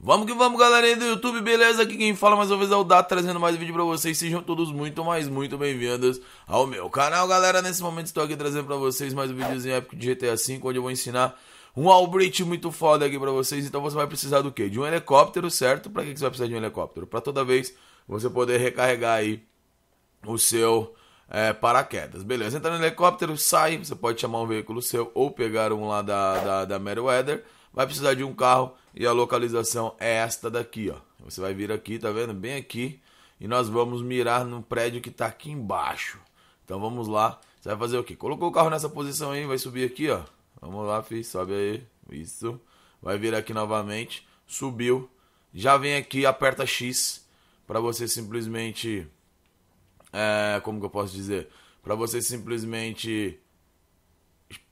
Vamos que vamos, galerinha do YouTube, beleza? Aqui quem fala mais uma vez é o Dato, trazendo mais um vídeo pra vocês. Sejam todos muito, mais muito bem-vindos ao meu canal, galera. Nesse momento estou aqui trazendo pra vocês mais um videozinho épico de GTA V, onde eu vou ensinar um Albrecht muito foda aqui pra vocês. Então você vai precisar do quê? De um helicóptero, certo? Pra que você vai precisar de um helicóptero? Pra toda vez você poder recarregar aí o seu é, paraquedas. Beleza, entra no helicóptero, sai, você pode chamar um veículo seu ou pegar um lá da, da, da Meriwether vai precisar de um carro e a localização é esta daqui, ó. Você vai vir aqui, tá vendo? Bem aqui. E nós vamos mirar no prédio que tá aqui embaixo. Então vamos lá. Você vai fazer o quê? Colocou o carro nessa posição aí, vai subir aqui, ó. Vamos lá, filho, sobe aí. Isso. Vai vir aqui novamente. Subiu. Já vem aqui, aperta X para você simplesmente é, como que eu posso dizer? Para você simplesmente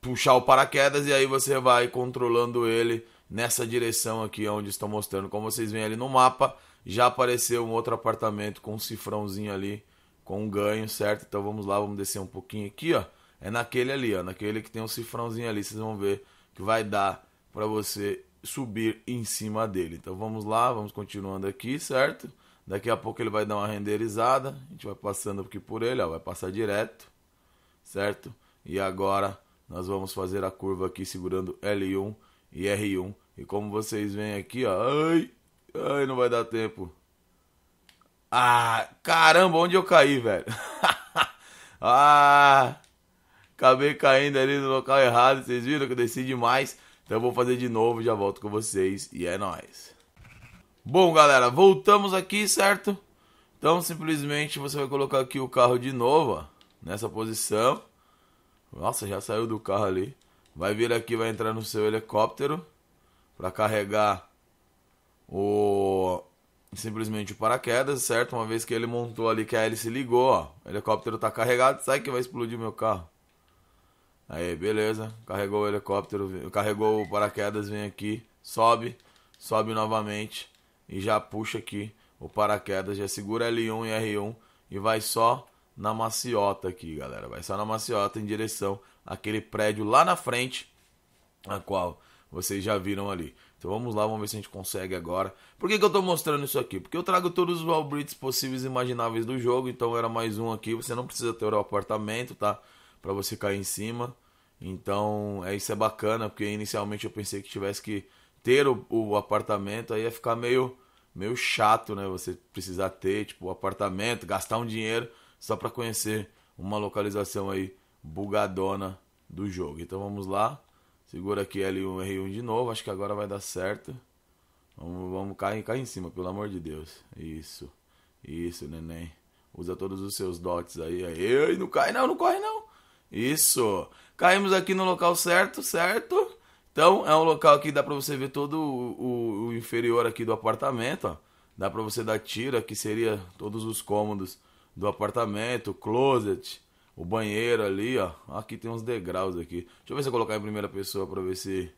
puxar o paraquedas e aí você vai controlando ele nessa direção aqui é onde estão mostrando. Como vocês veem ali no mapa, já apareceu um outro apartamento com um cifrãozinho ali, com um ganho, certo? Então vamos lá, vamos descer um pouquinho aqui, ó. É naquele ali, ó, naquele que tem um cifrãozinho ali, vocês vão ver que vai dar para você subir em cima dele. Então vamos lá, vamos continuando aqui, certo? Daqui a pouco ele vai dar uma renderizada, a gente vai passando aqui por ele, ó, vai passar direto, certo? E agora nós vamos fazer a curva aqui segurando L1 e R1. E como vocês veem aqui, ó, ai, ai, não vai dar tempo. Ah, caramba, onde eu caí, velho? ah, acabei caindo ali no local errado, vocês viram que eu desci demais. Então eu vou fazer de novo, já volto com vocês e é nóis. Bom, galera, voltamos aqui, certo? Então, simplesmente você vai colocar aqui o carro de novo, ó, nessa posição. Nossa, já saiu do carro ali. Vai vir aqui, vai entrar no seu helicóptero para carregar o simplesmente o paraquedas, certo? Uma vez que ele montou ali que a hélice ligou, ó, o helicóptero tá carregado, sai que vai explodir meu carro. Aí, beleza. Carregou o helicóptero, carregou o paraquedas, vem aqui, sobe, sobe novamente e já puxa aqui o paraquedas, já segura L1 e R1 e vai só na maciota aqui, galera. Vai só na maciota em direção àquele prédio lá na frente, a qual vocês já viram ali. Então vamos lá, vamos ver se a gente consegue agora. Por que, que eu estou mostrando isso aqui? Porque eu trago todos os Walbrits possíveis e imagináveis do jogo, então era mais um aqui. Você não precisa ter o apartamento, tá? Para você cair em cima. Então, é isso é bacana, porque inicialmente eu pensei que tivesse que ter o, o, apartamento, aí ia ficar meio meio chato, né? Você precisar ter, tipo, o apartamento, gastar um dinheiro só para conhecer uma localização aí bugadona do jogo. Então vamos lá. Segura aqui L1, R1 de novo. Acho que agora vai dar certo. Vamos, vamos cair, cair em cima, pelo amor de Deus. Isso. Isso, neném. Usa todos os seus dots aí. Aí, não cai não, não corre não. Isso. Caímos aqui no local certo, certo? Então, é um local que dá pra você ver todo o, o, o inferior aqui do apartamento, ó. Dá pra você dar tira, que seria todos os cômodos do apartamento, closet, o banheiro ali, ó. Aqui tem uns degraus aqui. Deixa eu ver se eu colocar em primeira pessoa pra ver se...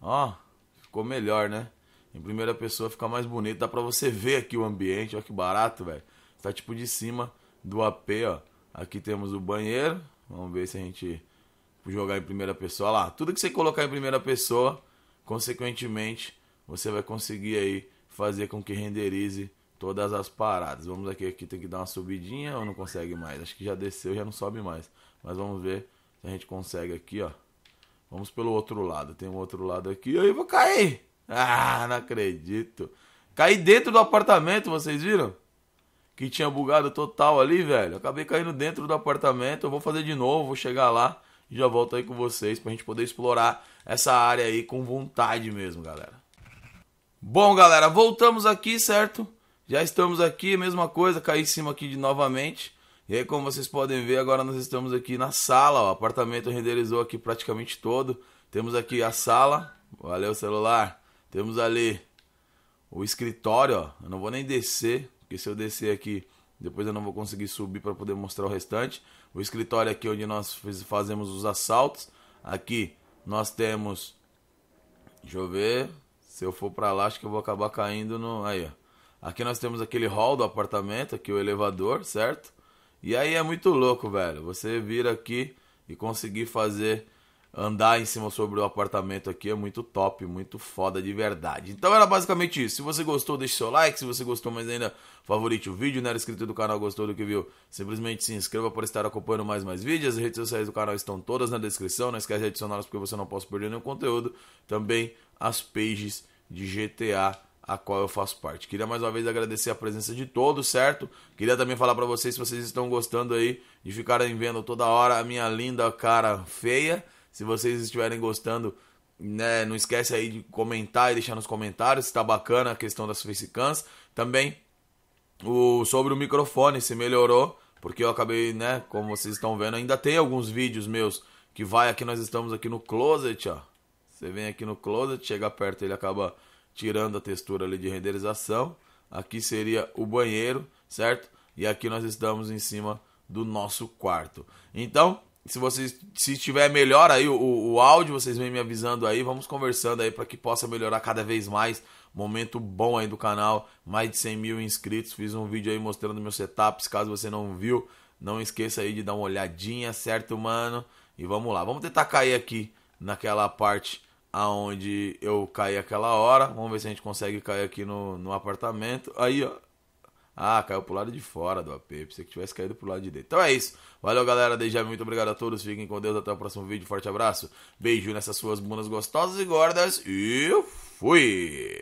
Ó, ficou melhor, né? Em primeira pessoa fica mais bonito. Dá pra você ver aqui o ambiente. Olha que barato, velho. Tá tipo de cima do AP, ó. Aqui temos o banheiro. Vamos ver se a gente jogar em primeira pessoa. Olha lá, tudo que você colocar em primeira pessoa, consequentemente, você vai conseguir aí fazer com que renderize todas as paradas. Vamos aqui, aqui tem que dar uma subidinha ou não consegue mais? Acho que já desceu, já não sobe mais. Mas vamos ver se a gente consegue aqui, ó. Vamos pelo outro lado. Tem um outro lado aqui. aí vou cair. Ah, não acredito. Caí dentro do apartamento, vocês viram? Que tinha bugado total ali, velho. Acabei caindo dentro do apartamento. Eu vou fazer de novo, vou chegar lá e já volto aí com vocês pra gente poder explorar essa área aí com vontade mesmo, galera. Bom, galera, voltamos aqui, certo? Já estamos aqui, mesma coisa, caí em cima aqui de novamente. E aí, como vocês podem ver, agora nós estamos aqui na sala. Ó, o apartamento renderizou aqui praticamente todo. Temos aqui a sala. Valeu, celular. Temos ali o escritório. Ó. Eu não vou nem descer, porque se eu descer aqui, depois eu não vou conseguir subir para poder mostrar o restante. O escritório aqui onde nós fazemos os assaltos. Aqui nós temos. Deixa eu ver. Se eu for para lá, acho que eu vou acabar caindo no. Aí, ó. Aqui nós temos aquele hall do apartamento, aqui o elevador, certo? E aí é muito louco, velho. Você vir aqui e conseguir fazer andar em cima sobre o apartamento aqui é muito top, muito foda de verdade. Então era basicamente isso. Se você gostou, deixe seu like. Se você gostou, mas ainda favorite o vídeo, não era inscrito do canal, gostou do que viu, simplesmente se inscreva para estar acompanhando mais mais vídeos. As redes sociais do canal estão todas na descrição. Não esquece de adicioná-las porque você não pode perder nenhum conteúdo. Também as pages de GTA a qual eu faço parte. Queria mais uma vez agradecer a presença de todos, certo? Queria também falar para vocês se vocês estão gostando aí de ficarem vendo toda hora a minha linda cara feia. Se vocês estiverem gostando, né, não esquece aí de comentar e deixar nos comentários se tá bacana a questão das facecams. Também o sobre o microfone se melhorou, porque eu acabei, né, como vocês estão vendo, ainda tem alguns vídeos meus que vai aqui nós estamos aqui no closet, ó. Você vem aqui no closet, chega perto, ele acaba tirando a textura ali de renderização. Aqui seria o banheiro, certo? E aqui nós estamos em cima do nosso quarto. Então, se vocês se tiver melhor aí o, o áudio, vocês vêm me avisando aí, vamos conversando aí para que possa melhorar cada vez mais. Momento bom aí do canal, mais de 100 mil inscritos. Fiz um vídeo aí mostrando meus setups. Caso você não viu, não esqueça aí de dar uma olhadinha, certo, mano? E vamos lá, vamos tentar cair aqui naquela parte aonde eu caí aquela hora. Vamos ver se a gente consegue cair aqui no, no apartamento. Aí, ó. Ah, caiu pro lado de fora do AP. Pensei que tivesse caído pro lado de dentro. Então é isso. Valeu, galera. Desde já, muito obrigado a todos. Fiquem com Deus. Até o próximo vídeo. Forte abraço. Beijo nessas suas bundas gostosas e gordas. E fui!